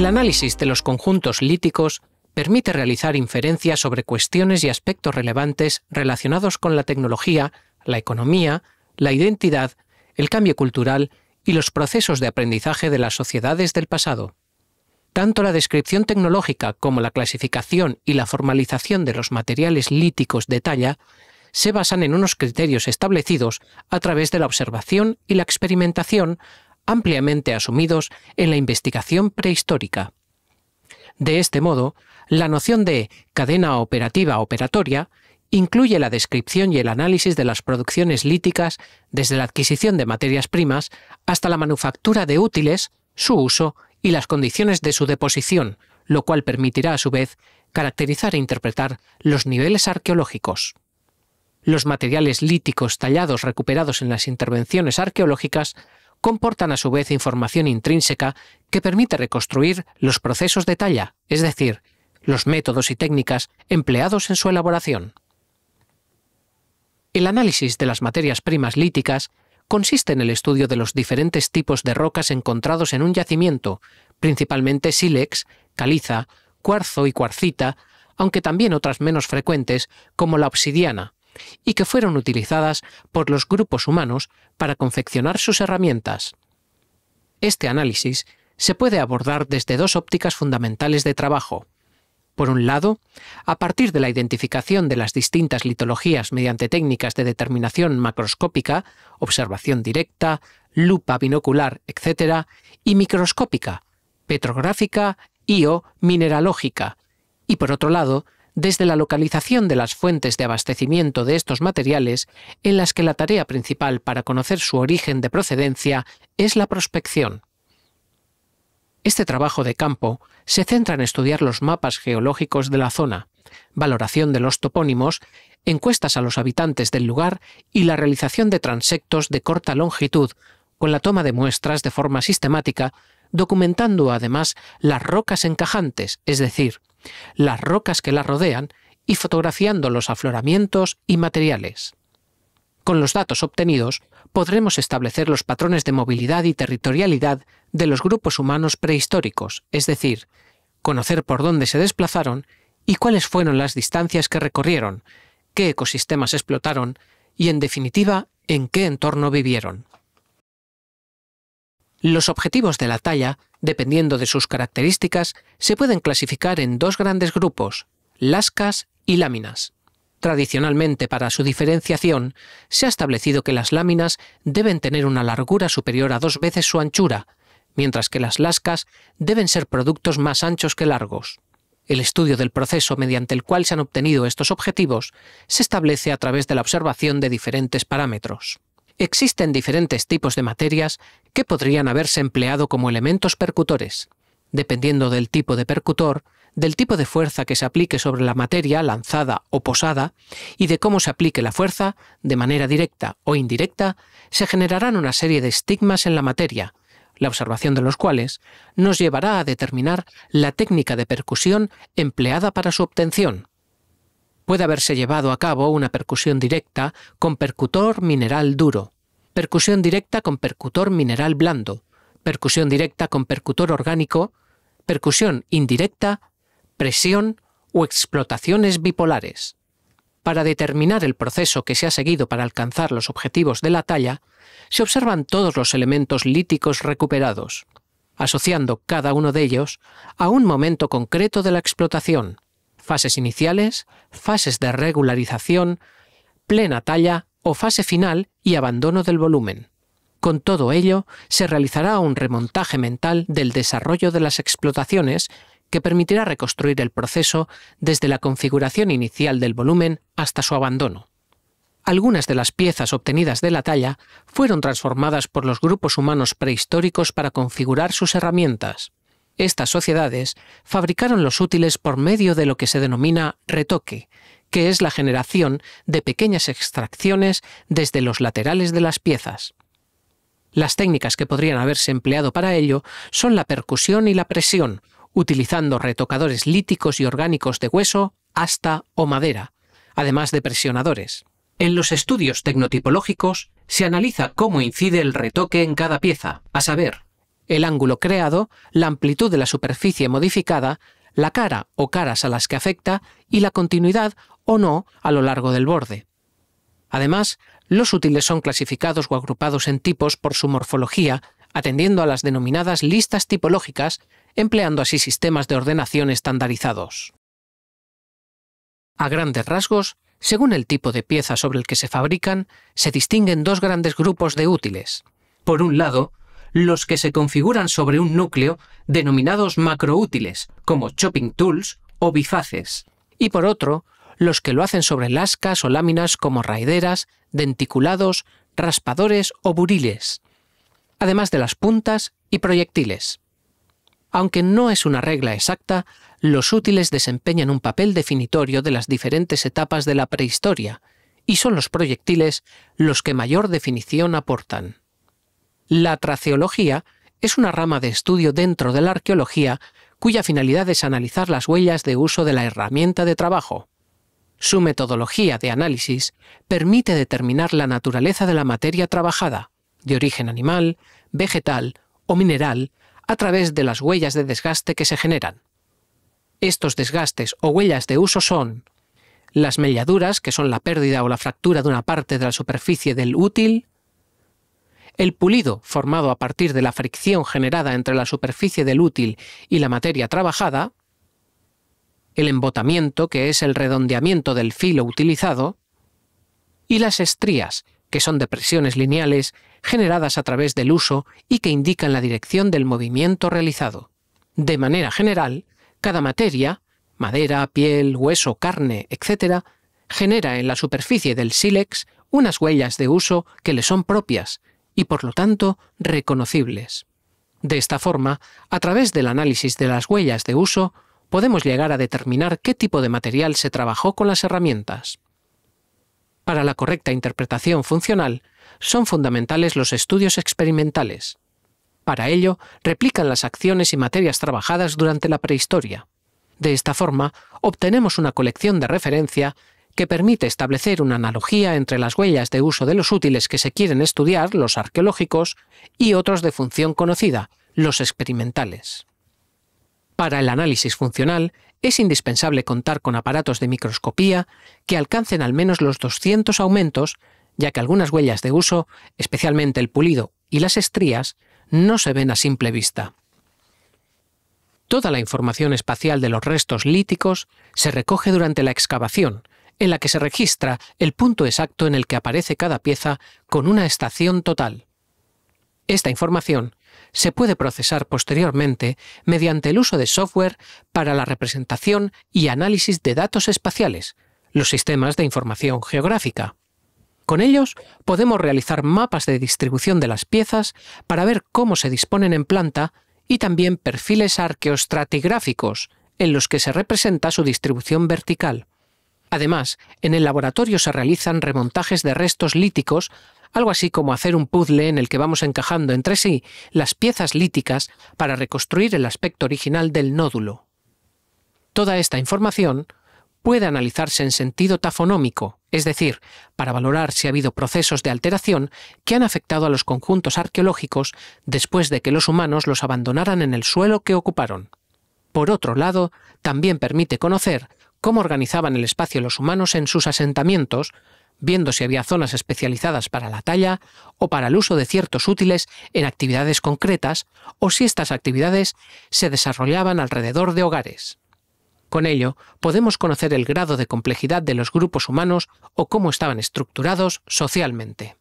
El análisis de los conjuntos líticos permite realizar inferencias sobre cuestiones y aspectos relevantes relacionados con la tecnología, la economía, la identidad, el cambio cultural y los procesos de aprendizaje de las sociedades del pasado. Tanto la descripción tecnológica como la clasificación y la formalización de los materiales líticos de talla se basan en unos criterios establecidos a través de la observación y la experimentación ampliamente asumidos en la investigación prehistórica. De este modo, la noción de cadena operativa operatoria incluye la descripción y el análisis de las producciones líticas desde la adquisición de materias primas hasta la manufactura de útiles, su uso y las condiciones de su deposición, lo cual permitirá a su vez caracterizar e interpretar los niveles arqueológicos. Los materiales líticos tallados recuperados en las intervenciones arqueológicas comportan a su vez información intrínseca que permite reconstruir los procesos de talla, es decir, los métodos y técnicas empleados en su elaboración. El análisis de las materias primas líticas consiste en el estudio de los diferentes tipos de rocas encontrados en un yacimiento, principalmente sílex, caliza, cuarzo y cuarcita, aunque también otras menos frecuentes como la obsidiana, y que fueron utilizadas por los grupos humanos para confeccionar sus herramientas. Este análisis se puede abordar desde dos ópticas fundamentales de trabajo. Por un lado, a partir de la identificación de las distintas litologías mediante técnicas de determinación macroscópica, observación directa, lupa binocular, etc., y microscópica, petrográfica y o mineralógica, y por otro lado, desde la localización de las fuentes de abastecimiento de estos materiales, en las que la tarea principal para conocer su origen de procedencia es la prospección. Este trabajo de campo se centra en estudiar los mapas geológicos de la zona, valoración de los topónimos, encuestas a los habitantes del lugar y la realización de transectos de corta longitud, con la toma de muestras de forma sistemática, documentando además las rocas encajantes, es decir, las rocas que la rodean y fotografiando los afloramientos y materiales. Con los datos obtenidos podremos establecer los patrones de movilidad y territorialidad de los grupos humanos prehistóricos, es decir, conocer por dónde se desplazaron y cuáles fueron las distancias que recorrieron, qué ecosistemas explotaron y, en definitiva, en qué entorno vivieron. Los objetivos de la talla Dependiendo de sus características, se pueden clasificar en dos grandes grupos, lascas y láminas. Tradicionalmente, para su diferenciación, se ha establecido que las láminas deben tener una largura superior a dos veces su anchura, mientras que las lascas deben ser productos más anchos que largos. El estudio del proceso mediante el cual se han obtenido estos objetivos se establece a través de la observación de diferentes parámetros. Existen diferentes tipos de materias que podrían haberse empleado como elementos percutores. Dependiendo del tipo de percutor, del tipo de fuerza que se aplique sobre la materia lanzada o posada y de cómo se aplique la fuerza, de manera directa o indirecta, se generarán una serie de estigmas en la materia, la observación de los cuales nos llevará a determinar la técnica de percusión empleada para su obtención. Puede haberse llevado a cabo una percusión directa con percutor mineral duro, percusión directa con percutor mineral blando, percusión directa con percutor orgánico, percusión indirecta, presión o explotaciones bipolares. Para determinar el proceso que se ha seguido para alcanzar los objetivos de la talla, se observan todos los elementos líticos recuperados, asociando cada uno de ellos a un momento concreto de la explotación fases iniciales, fases de regularización, plena talla o fase final y abandono del volumen. Con todo ello, se realizará un remontaje mental del desarrollo de las explotaciones que permitirá reconstruir el proceso desde la configuración inicial del volumen hasta su abandono. Algunas de las piezas obtenidas de la talla fueron transformadas por los grupos humanos prehistóricos para configurar sus herramientas. Estas sociedades fabricaron los útiles por medio de lo que se denomina retoque, que es la generación de pequeñas extracciones desde los laterales de las piezas. Las técnicas que podrían haberse empleado para ello son la percusión y la presión, utilizando retocadores líticos y orgánicos de hueso, asta o madera, además de presionadores. En los estudios tecnotipológicos se analiza cómo incide el retoque en cada pieza, a saber, el ángulo creado, la amplitud de la superficie modificada, la cara o caras a las que afecta y la continuidad o no a lo largo del borde. Además, los útiles son clasificados o agrupados en tipos por su morfología, atendiendo a las denominadas listas tipológicas, empleando así sistemas de ordenación estandarizados. A grandes rasgos, según el tipo de pieza sobre el que se fabrican, se distinguen dos grandes grupos de útiles. Por un lado, los que se configuran sobre un núcleo denominados macroútiles, como chopping tools o bifaces, y por otro, los que lo hacen sobre lascas o láminas como raideras, denticulados, raspadores o buriles, además de las puntas y proyectiles. Aunque no es una regla exacta, los útiles desempeñan un papel definitorio de las diferentes etapas de la prehistoria, y son los proyectiles los que mayor definición aportan. La traceología es una rama de estudio dentro de la arqueología cuya finalidad es analizar las huellas de uso de la herramienta de trabajo. Su metodología de análisis permite determinar la naturaleza de la materia trabajada, de origen animal, vegetal o mineral, a través de las huellas de desgaste que se generan. Estos desgastes o huellas de uso son las melladuras, que son la pérdida o la fractura de una parte de la superficie del útil, el pulido, formado a partir de la fricción generada entre la superficie del útil y la materia trabajada, el embotamiento, que es el redondeamiento del filo utilizado, y las estrías, que son depresiones lineales generadas a través del uso y que indican la dirección del movimiento realizado. De manera general, cada materia, madera, piel, hueso, carne, etc., genera en la superficie del sílex unas huellas de uso que le son propias, y por lo tanto reconocibles. De esta forma, a través del análisis de las huellas de uso, podemos llegar a determinar qué tipo de material se trabajó con las herramientas. Para la correcta interpretación funcional, son fundamentales los estudios experimentales. Para ello, replican las acciones y materias trabajadas durante la prehistoria. De esta forma, obtenemos una colección de referencia que permite establecer una analogía entre las huellas de uso de los útiles que se quieren estudiar, los arqueológicos, y otros de función conocida, los experimentales. Para el análisis funcional, es indispensable contar con aparatos de microscopía que alcancen al menos los 200 aumentos, ya que algunas huellas de uso, especialmente el pulido y las estrías, no se ven a simple vista. Toda la información espacial de los restos líticos se recoge durante la excavación, en la que se registra el punto exacto en el que aparece cada pieza con una estación total. Esta información se puede procesar posteriormente mediante el uso de software para la representación y análisis de datos espaciales, los sistemas de información geográfica. Con ellos podemos realizar mapas de distribución de las piezas para ver cómo se disponen en planta y también perfiles arqueostratigráficos en los que se representa su distribución vertical. Además, en el laboratorio se realizan remontajes de restos líticos, algo así como hacer un puzzle en el que vamos encajando entre sí las piezas líticas para reconstruir el aspecto original del nódulo. Toda esta información puede analizarse en sentido tafonómico, es decir, para valorar si ha habido procesos de alteración que han afectado a los conjuntos arqueológicos después de que los humanos los abandonaran en el suelo que ocuparon. Por otro lado, también permite conocer cómo organizaban el espacio los humanos en sus asentamientos, viendo si había zonas especializadas para la talla o para el uso de ciertos útiles en actividades concretas o si estas actividades se desarrollaban alrededor de hogares. Con ello, podemos conocer el grado de complejidad de los grupos humanos o cómo estaban estructurados socialmente.